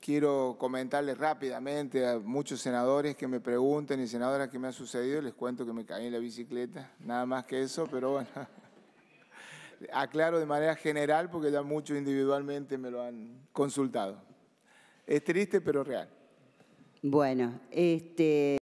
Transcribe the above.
quiero comentarles rápidamente a muchos senadores que me pregunten y senadoras que me ha sucedido, les cuento que me caí en la bicicleta, nada más que eso, pero bueno, aclaro de manera general porque ya muchos individualmente me lo han consultado. Es triste, pero real. Bueno, este...